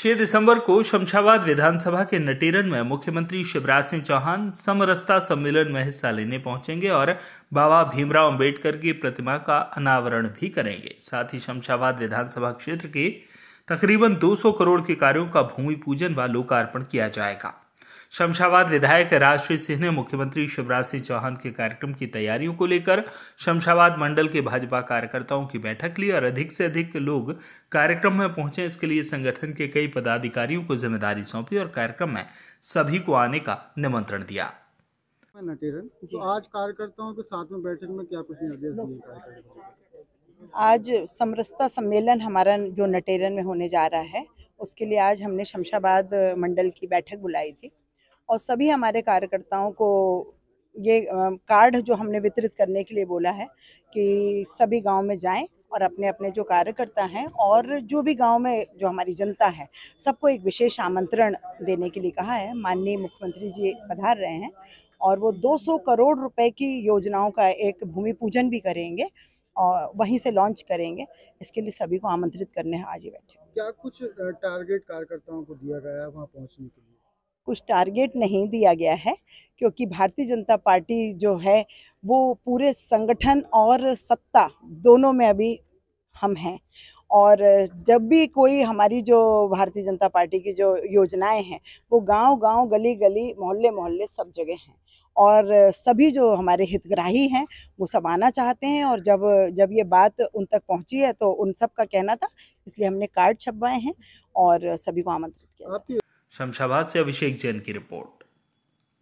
6 दिसंबर को शमशाबाद विधानसभा के नटेरन में मुख्यमंत्री शिवराज सिंह चौहान समरसता सम्मेलन में हिस्सा लेने पहुंचेंगे और बाबा भीमराव अंबेडकर की प्रतिमा का अनावरण भी करेंगे साथ ही शमशाबाद विधानसभा क्षेत्र के तकरीबन 200 करोड़ के कार्यों का भूमि पूजन व लोकार्पण किया जाएगा शमशाबाद विधायक राजश्री सिंह ने मुख्यमंत्री शिवराज सिंह चौहान के कार्यक्रम की तैयारियों को लेकर शमशाबाद मंडल के भाजपा कार्यकर्ताओं की बैठक ली और अधिक से अधिक लोग कार्यक्रम में पहुंचे इसके लिए संगठन के कई पदाधिकारियों को जिम्मेदारी सौंपी और कार्यक्रम में सभी को आने का निमंत्रण दिया तो आज कार्यकर्ताओं के साथ में बैठक में क्या कुछ निर्देश दिए आज समरसता सम्मेलन हमारा जो नटेरन में होने जा रहा है उसके लिए आज हमने शमशाबाद मंडल की बैठक बुलाई थी और सभी हमारे कार्यकर्ताओं को ये कार्ड जो हमने वितरित करने के लिए बोला है कि सभी गांव में जाएं और अपने अपने जो कार्यकर्ता हैं और जो भी गांव में जो हमारी जनता है सबको एक विशेष आमंत्रण देने के लिए कहा है माननीय मुख्यमंत्री जी पधार रहे हैं और वो 200 करोड़ रुपए की योजनाओं का एक भूमि पूजन भी करेंगे और वहीं से लॉन्च करेंगे इसके लिए सभी को आमंत्रित करने हैं आज ही बैठे क्या कुछ टारगेट कार्यकर्ताओं को दिया गया है वहाँ पहुँचने के लिए कुछ टारगेट नहीं दिया गया है क्योंकि भारतीय जनता पार्टी जो है वो पूरे संगठन और सत्ता दोनों में अभी हम हैं और जब भी कोई हमारी जो भारतीय जनता पार्टी की जो योजनाएं हैं वो गांव गांव गली गली मोहल्ले मोहल्ले सब जगह हैं और सभी जो हमारे हितग्राही हैं वो सब आना चाहते हैं और जब जब ये बात उन तक पहुंची है तो उन सब का कहना था इसलिए हमने कार्ड छपवाए हैं और सभी को आमंत्रित किया शमशाबाद से अभिषेक जैन की रिपोर्ट